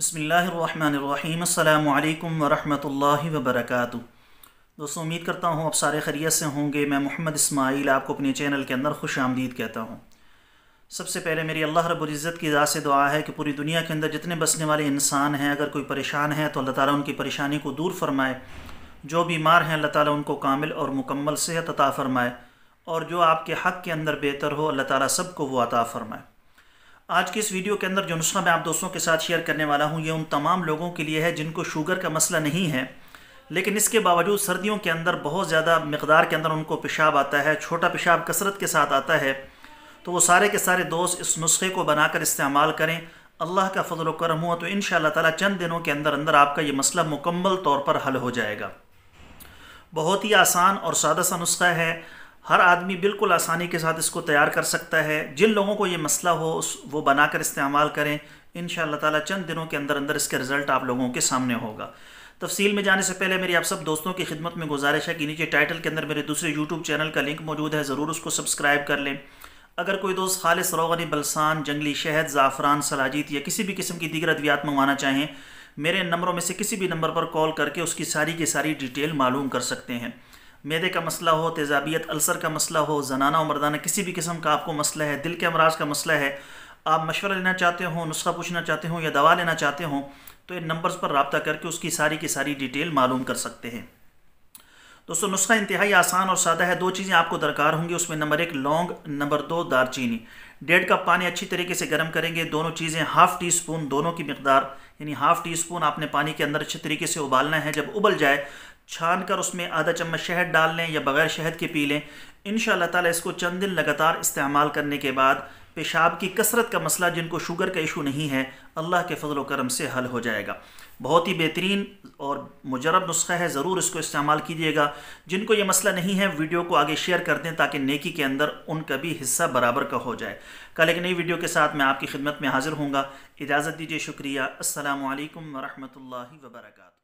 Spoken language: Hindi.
बसमीम् अल्लाम वरहमल वबरक दोस्तों उम्मीद करता हूँ आप सारे खरीत से होंगे मैं मोहम्मद इसमाइल आपको अपने चैनल के अंदर खुश आमदीद कहता हूँ सबसे पहले मेरी अल्लाह रब्ज़त की इजाज़ से दुआ है कि पूरी दुनिया के अंदर जितने बसने वाले इंसान हैं अगर कोई परेशान है तो अल्लाह ताली उनकी परेशानी को दूर फरमाए जो बीमार हैं अल्लाह ताली उनको कामिल और मुकम्मल सेहत अता फ़रमाए और जो आपके हक़ के अंदर बेहतर हो अल्लाह सब सबको वो अता फ़रमाए आज की इस वीडियो के अंदर जो नुस्खा मैं आप दोस्तों के साथ शेयर करने वाला हूँ ये उन तमाम लोगों के लिए है जिनको शुगर का मसला नहीं है लेकिन इसके बावजूद सर्दियों के अंदर बहुत ज़्यादा मकदार के अंदर उनको पेशाब आता है छोटा पेशाब कसरत के साथ आता है तो वो सारे के सारे दोस्त इस नुस्खे को बनाकर इस्तेमाल करें अल्लाह का फजल करम हुआ तो इन ताला चंद दिनों के अंदर अंदर आपका ये मसला मुकम्मल तौर पर हल हो जाएगा बहुत ही आसान और सादा सा नुस्खा है हर आदमी बिल्कुल आसानी के साथ इसको तैयार कर सकता है जिन लोगों को ये मसला हो वो बनाकर इस्तेमाल करें इन ताला चंद दिनों के अंदर अंदर इसके रिज़ल्ट आप लोगों के सामने होगा तफसील में जाने से पहले मेरी आप सब दोस्तों की खिदमत में गुजारिश है कि नीचे टाइटल के अंदर मेरे दूसरे यूट्यूब चैनल का लिंक मौजूद है ज़रूर उसको सब्सक्राइब कर लें अगर कोई दोस्त खालिश रोगनी बलसान जंगली शहद ज़ाफ़रान सलाजीत या किसी भी किस्म की दीगर अद्वियात मंगवाना चाहें मेरे नंबरों में से किसी भी नंबर पर कॉल करके उसकी सारी की सारी डिटेल मालूम कर सकते हैं मैदे का मसला हो तेजाबियत अल्सर का मसला हो जनाना और मर्दाना किसी भी किस्म का आपको मसला है दिल के अमराज का मसला है आप मशवरा लेना चाहते हो नुस्खा पूछना चाहते हो या दवा लेना चाहते हो तो इन नंबर्स पर रबता करके उसकी सारी की सारी डिटेल मालूम कर सकते हैं दोस्तों नुस्खा इंतहाई आसान और सादा है दो चीज़ें आपको दरकार होंगी उसमें नंबर एक लौंग नंबर दो दारचीनी डेढ़ कप पानी अच्छी तरीके से गर्म करेंगे दोनों चीज़ें हाफ़ टी स्पून दोनों की मकदार यानी हाफ़ टी स्पून आपने पानी के अंदर अच्छे तरीके से उबालना है जब उबल जाए छान कर उसमें आधा चम्मच शहद डाल लें या बगैर शहद के पी लें इन ताला इसको चंद दिन लगातार इस्तेमाल करने के बाद पेशाब की कसरत का मसला जिनको शुगर का इशू नहीं है अल्लाह के फजल करम से हल हो जाएगा बहुत ही बेहतरीन और मुजरब नुस्खा है ज़रूर इसको इस्तेमाल कीजिएगा जिनको ये मसला नहीं है वीडियो को आगे शेयर कर दें ताकि नेकी के अंदर उनका भी हिस्सा बराबर का हो जाए कल एक नई वीडियो के साथ मैं आपकी खिदमत में हाजिर हूँगा इजाज़त दीजिए शुक्रिया असल वरहमल वर्का